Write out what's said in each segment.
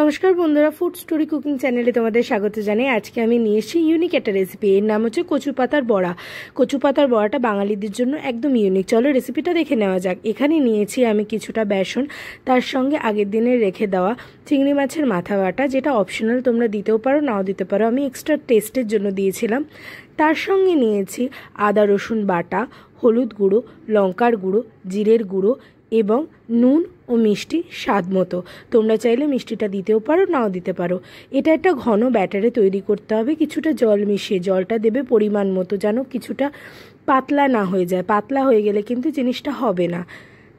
নমস্কার বন্ধুরা food story cooking চ্যানেলে তোমাদের স্বাগত জানাই আজকে আমি নিয়ে এসেছি ইউনিক একটা রেসিপি এর নাম হচ্ছে কচু পাতার বড়া কচু পাতার বড়াটা বাঙালিদের জন্য একদম ইউনিক চলো রেসিপিটা দেখে নেওয়া যাক এখানে নিয়েছি আমি কিছুটা বেসন তার সঙ্গে আগের দিনে রেখে দেওয়া চিংড়ি মাছের মাথা বাটা যেটা অপশনাল তোমরা দিতেও পারো নাও দিতে পারো আমি এক্সট্রা টেস্টের জন্য দিয়েছিলাম তার সঙ্গে নিয়েছি আদা রসুন বাটা হলুদ গুঁড়ো লঙ্কার গুঁড়ো জিরের গুঁড়ো এবং নুন ও মিষ্টি স্বাদ মতো তোমরা চাইলে মিষ্টিটা দিতেও পারো নাও দিতে পারো এটা একটা ঘন ব্যাটারে তৈরি করতে হবে কিছুটা জল মিশিয়ে জলটা দেবে পরিমাণ মতো যেন কিছুটা পাতলা না হয়ে যায় পাতলা হয়ে গেলে কিন্তু জিনিসটা হবে না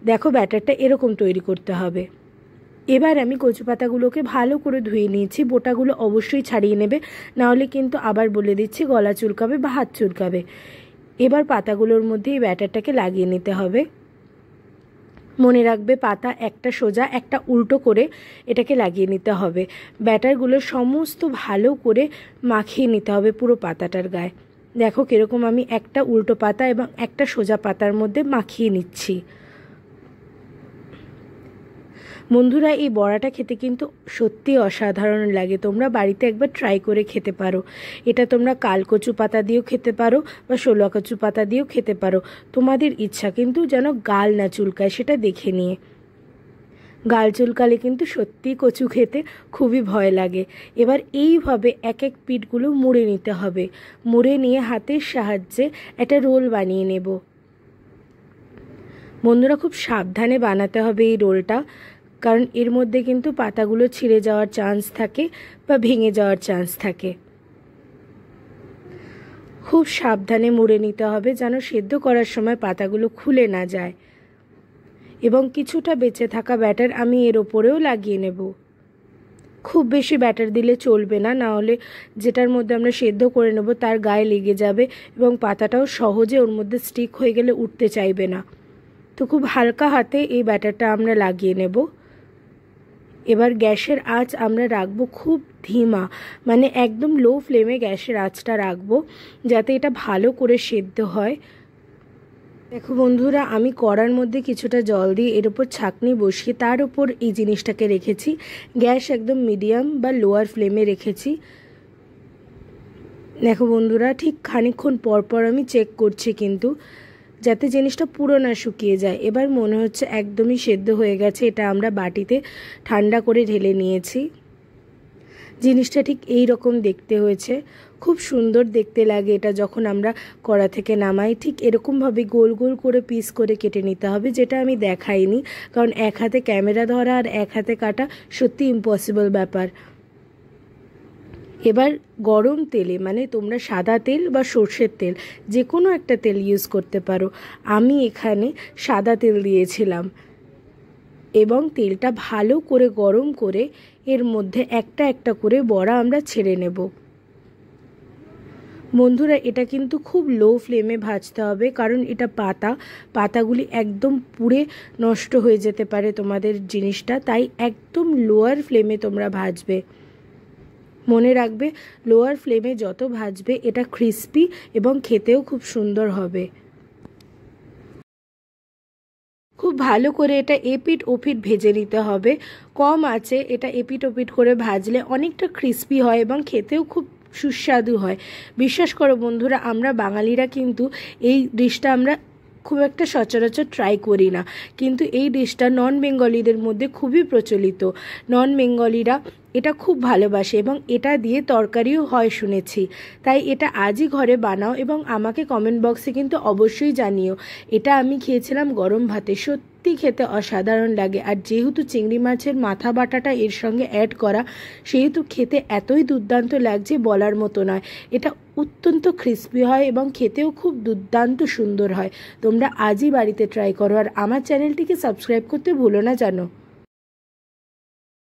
দেখো ব্যাটারটা এরকম তৈরি করতে হবে এবার আমি কচু পাতাগুলোকে ভালো করে ধুয়ে নিয়েছি বোটাগুলো অবশ্যই ছাড়িয়ে নেবে নাহলে কিন্তু আবার বলে দিচ্ছি গলা চুলকাবে বা হাত চুলকাবে এবার পাতাগুলোর মধ্যে এই ব্যাটারটাকে লাগিয়ে নিতে হবে মনে রাখবে পাতা একটা সোজা একটা উল্টো করে এটাকে লাগিয়ে নিতে হবে ব্যাটারগুলো সমস্ত ভালো করে মাখিয়ে নিতে হবে পুরো পাতাটার গায়ে দেখো কীরকম আমি একটা উল্টো পাতা এবং একটা সোজা পাতার মধ্যে মাখিয়ে নিচ্ছি বন্ধুরা এই বড়াটা খেতে কিন্তু সত্যি অসাধারণ লাগে তোমরা বাড়িতে একবার ট্রাই করে খেতে পারো এটা তোমরা কালকচু পাতা দিয়েও খেতে পারো বা ষোলা কচু পাতা দিয়েও খেতে পারো তোমাদের ইচ্ছা কিন্তু যেন গাল না চুলকায় সেটা দেখে নিয়ে গাল চুলকালে কিন্তু সত্যি কচু খেতে খুবই ভয় লাগে এবার এইভাবে এক এক পিঠগুলো মুড়ে নিতে হবে মুড়ে নিয়ে হাতের সাহায্যে একটা রোল বানিয়ে নেব বন্ধুরা খুব সাবধানে বানাতে হবে এই রোলটা কারণ এর মধ্যে কিন্তু পাতাগুলো ছিঁড়ে যাওয়ার চান্স থাকে বা ভেঙে যাওয়ার চান্স থাকে খুব সাবধানে মুড়ে নিতে হবে যেন সেদ্ধ করার সময় পাতাগুলো খুলে না যায় এবং কিছুটা বেঁচে থাকা ব্যাটার আমি এর ওপরেও লাগিয়ে নেব খুব বেশি ব্যাটার দিলে চলবে না না হলে যেটার মধ্যে আমরা সেদ্ধ করে নেব তার গায়ে লেগে যাবে এবং পাতাটাও সহজে ওর মধ্যে স্টিক হয়ে গেলে উঠতে চাইবে না তো খুব হালকা হাতে এই ব্যাটারটা আমরা লাগিয়ে নেব এবার গ্যাসের আঁচ আমরা রাখবো খুব ধিমা মানে একদম লো ফ্লেমে গ্যাসের আঁচটা রাখবো যাতে এটা ভালো করে সেদ্ধ হয় দেখো বন্ধুরা আমি কড়ার মধ্যে কিছুটা জল দিয়ে এর উপর ছাঁকনি বসিয়ে তার উপর এই জিনিসটাকে রেখেছি গ্যাস একদম মিডিয়াম বা লোয়ার ফ্লেমে রেখেছি দেখো বন্ধুরা ঠিক খানিক্ষণ পরপর আমি চেক করছি কিন্তু যাতে জিনিসটা পুরো না শুকিয়ে যায় এবার মনে হচ্ছে একদমই সেদ্ধ হয়ে গেছে এটা আমরা বাটিতে ঠান্ডা করে ঢেলে নিয়েছি জিনিসটা ঠিক এই রকম দেখতে হয়েছে খুব সুন্দর দেখতে লাগে এটা যখন আমরা কড়া থেকে নামাই ঠিক এরকমভাবে গোল গোল করে পিস করে কেটে নিতে হবে যেটা আমি দেখাইনি কারণ এক হাতে ক্যামেরা ধরা আর এক হাতে কাটা সত্যি ইম্পসিবল ব্যাপার এবার গরম তেলে মানে তোমরা সাদা তেল বা সর্ষের তেল যে কোনো একটা তেল ইউজ করতে পারো আমি এখানে সাদা তেল দিয়েছিলাম এবং তেলটা ভালো করে গরম করে এর মধ্যে একটা একটা করে বড়া আমরা ছেড়ে নেব বন্ধুরা এটা কিন্তু খুব লো ফ্লেমে ভাজতে হবে কারণ এটা পাতা পাতাগুলি একদম পুড়ে নষ্ট হয়ে যেতে পারে তোমাদের জিনিসটা তাই একদম লোয়ার ফ্লেমে তোমরা ভাজবে মনে রাখবে লোয়ার ফ্লেমে যত ভাজবে এটা ক্রিস্পি এবং খেতেও খুব সুন্দর হবে খুব ভালো করে এটা এপিট ওপিট ভেজে নিতে হবে কম আছে এটা এপিট ওপিট করে ভাজলে অনেকটা ক্রিস্পি হয় এবং খেতেও খুব সুস্বাদু হয় বিশ্বাস করো বন্ধুরা আমরা বাঙালিরা কিন্তু এই ডিশটা আমরা খুব একটা সচরাচর ট্রাই করি না কিন্তু এই ডিশটা নন বেঙ্গলিদের মধ্যে খুবই প্রচলিত নন বেঙ্গলিরা এটা খুব ভালোবাসে এবং এটা দিয়ে তরকারিও হয় শুনেছি তাই এটা আজই ঘরে বানাও এবং আমাকে কমেন্ট বক্সে কিন্তু অবশ্যই জানিও এটা আমি খেয়েছিলাম গরম ভাতে সত্যি সত্যি খেতে অসাধারণ লাগে আর যেহেতু চিংড়ি মাছের মাথা বাটাটা এর সঙ্গে অ্যাড করা সেহেতু খেতে এতই দুর্দান্ত লাগছে বলার মতো নয় এটা অত্যন্ত ক্রিস্পি হয় এবং খেতেও খুব দুর্দান্ত সুন্দর হয় তোমরা আজই বাড়িতে ট্রাই করো আর আমার চ্যানেলটিকে সাবস্ক্রাইব করতে ভুলো না জানো